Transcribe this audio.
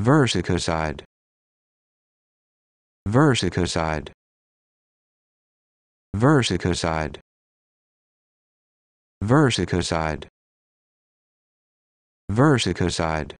versicoside versicoside versicoside versicoside versicoside